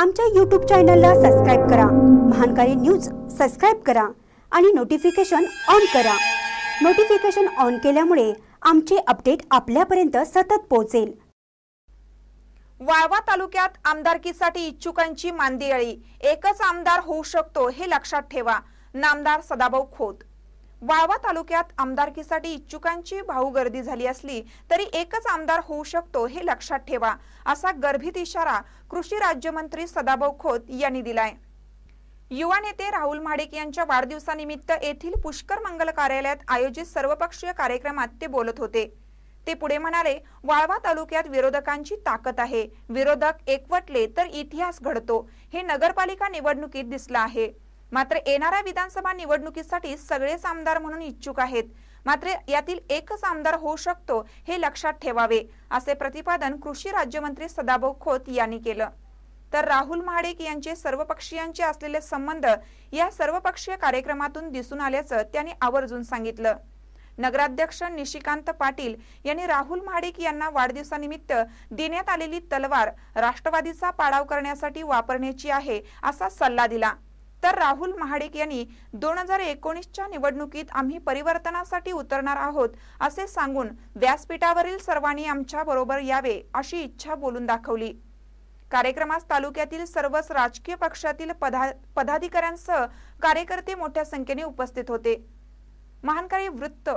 आमच्या यूट्यूब चॅनलला सबस्क्राईब करा महानकारी न्यूज सबस्क्राईब करा आणि नोटिफिकेशन ऑन करा नोटिफिकेशन ऑन केल्यामुळे आमचे अपडेट आपल्यापर्यंत सतत पोहोचेल वाळवा तालुक्यात आमदारकीसाठी इच्छुकांची मांदियाळी एकच आमदार होऊ शकतो हे लक्षात ठेवा नामदार सदाभाऊ खोत वाळवा तालुक्यात आमदारकीसाठी इच्छुकांची भाऊ गर्दी झाली असली तरी एकच आमदार होऊ शकतो हे लक्षात ठेवा असा गर्भित इशारा कृषी राज्यमंत्री सदाभाऊ खोत यांनी दिलाय युवा नेते राहुल माडिक यांच्या वाढदिवसानिमित्त येथील पुष्कर मंगल कार्यालयात आयोजित सर्वपक्षीय कार्यक्रमात ते बोलत होते ते पुढे म्हणाले वाळवा तालुक्यात विरोधकांची ताकद आहे विरोधक एकवटले तर इतिहास घडतो हे नगरपालिका निवडणुकीत दिसलं आहे मात्र येणाऱ्या विधानसभा निवडणुकीसाठी सगळेच आमदार म्हणून इच्छुक आहेत मात्र यातील एकच आमदार होऊ शकतो हे लक्षात ठेवावे असे प्रतिपादन कृषी राज्यमंत्री सदाभाऊ खोत यांनी केलं तर राहुल महाडिक यांचे पक्षीयांचे असलेले संबंध या सर्वपक्षीय कार्यक्रमातून दिसून आल्याचं त्यांनी आवर्जून सांगितलं नगराध्यक्ष निशिकांत पाटील यांनी राहुल महाडिक यांना वाढदिवसानिमित्त देण्यात आलेली तलवार राष्ट्रवादीचा पाडाव करण्यासाठी वापरण्याची आहे असा सल्ला दिला तर राहुल महाडिक यांनी दोन हजार एकोणीसच्या निवडणुकीत आम्ही परिवर्तनासाठी उतरणार आहोत असे सांगून व्यासपीठावरील सर्वांनी आमच्या बरोबर यावे अशी इच्छा बोलून दाखवली कार्यक्रमास तालुक्यातील सर्वच राजकीय पक्षातील पदा पदाधिकाऱ्यांसह कार्यकर्ते मोठ्या संख्येने उपस्थित होते महानकारी वृत्त